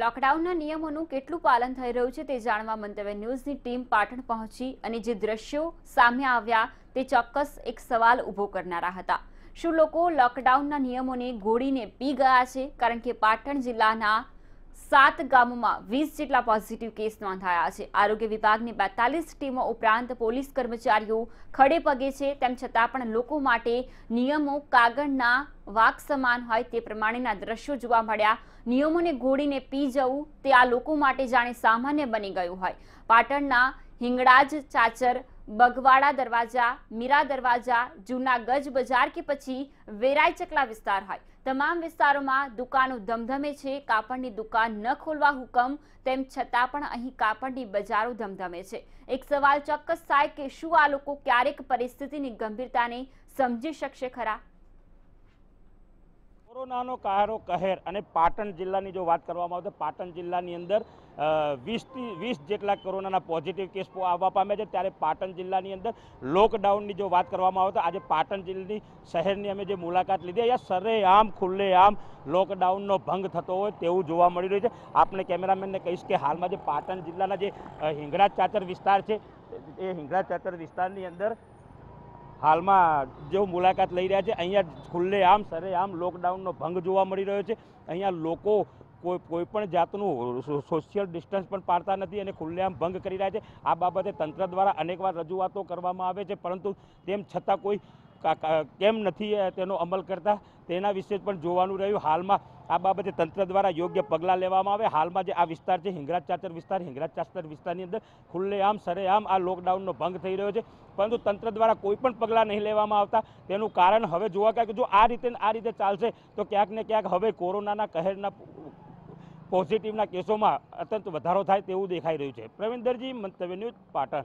લોકડાઉનના નિયમોનું કેટલું પાલન થઈ રહ્યું છે તે જાણવા મંતવ્ય ન્યૂઝની ટીમ પાટણ પહોંચી અને જે દ્રશ્યો સામે આવ્યા તે ચોક્કસ એક સવાલ ઊભો કરનારા હતા શું લોકો લોકડાઉનના નિયમોને ગોળીને પી ગયા છે કારણ કે પાટણ જિલ્લાના સાત ગામોમાં વીસ જેટલા પોઝિટિવ કેસ નોંધાયા છે આરોગ્ય વિભાગની બેતાલીસ ટીમો ઉપરાંત પોલીસ કર્મચારીઓ ખડે પગે છે તેમ છતાં પણ લોકો માટે નિયમો કાગળના વાક સમાન હોય તે પ્રમાણેના દ્રશ્યો જોવા મળ્યા નિયમોને ગોળીને પી જવું તે આ લોકો માટે જાણે સામાન્ય બની ગયું હોય પાટણના હિંગળાજ ચાચર બગવાડા દરવાજા મીરા દરવાજા જૂના ગજ બજાર કે પછી વેરાઈ ચકલા વિસ્તાર હોય તમામ વિસ્તારોમાં દુકાનો ધમધમે છે કાપડની દુકાન ન ખોલવા હુકમ તેમ છતાં પણ અહીં કાપડની બજારો ધમધમે છે એક સવાલ ચોક્કસ થાય કે શું આ લોકો ક્યારેક પરિસ્થિતિની ગંભીરતાને સમજી શકશે ખરા કોરોનાનો કાયરો કહેર અને પાટણ જિલ્લાની જો વાત કરવામાં આવે તો પાટણ જિલ્લાની અંદર વીસથી વીસ જેટલા કોરોનાના પોઝિટિવ કેસ આવવા પામ્યા છે ત્યારે પાટણ જિલ્લાની અંદર લોકડાઉનની જો વાત કરવામાં આવે તો આજે પાટણ જિલ્લાની શહેરની અમે જે મુલાકાત લીધી અહીંયા સરેઆમ ખુલ્લેઆમ લોકડાઉનનો ભંગ થતો હોય તેવું જોવા મળી રહ્યું છે આપણે કેમેરામેનને કહીશ કે હાલમાં જે પાટણ જિલ્લાના જે હિંગળાજ ચાચર વિસ્તાર છે એ હિંગળાજ ચાચર વિસ્તારની અંદર હાલમાં જેઓ મુલાકાત લઈ રહ્યા છે અહીંયા ખુલ્લેઆમ સરેઆમ લોકડાઉનનો ભંગ જોવા મળી રહ્યો છે અહીંયા લોકો કોઈ કોઈપણ જાતનું સોશિયલ ડિસ્ટન્સ પણ પાડતા નથી અને ખુલ્લેઆમ ભંગ કરી રહ્યા છે આ બાબતે તંત્ર દ્વારા અનેકવાર રજૂઆતો કરવામાં આવે છે પરંતુ તેમ છતાં કોઈ કેમ નથી તેનો અમલ કરતા તેના વિશે પણ જોવાનું રહ્યું હાલમાં આ બાબતે તંત્ર દ્વારા યોગ્ય પગલાં લેવામાં આવે હાલમાં જે આ વિસ્તાર છે હિંગરાજ ચાચર વિસ્તાર હિંગરાજ ચાચર વિસ્તારની અંદર ખુલ્લેઆમ સરેઆમ આ લોકડાઉનનો ભંગ થઈ રહ્યો છે પરંતુ તંત્ર દ્વારા કોઈ પણ પગલાં નહીં લેવામાં આવતા તેનું કારણ હવે જોવા કાંઈક જો આ રીતે આ રીતે ચાલશે તો ક્યાંક ને ક્યાંક હવે કોરોનાના કહેરના પોઝિટિવના કેસોમાં અત્યંત વધારો થાય તેવું દેખાઈ રહ્યું છે પ્રવીણદરજી મંતવ્ય ન્યૂઝ પાટણ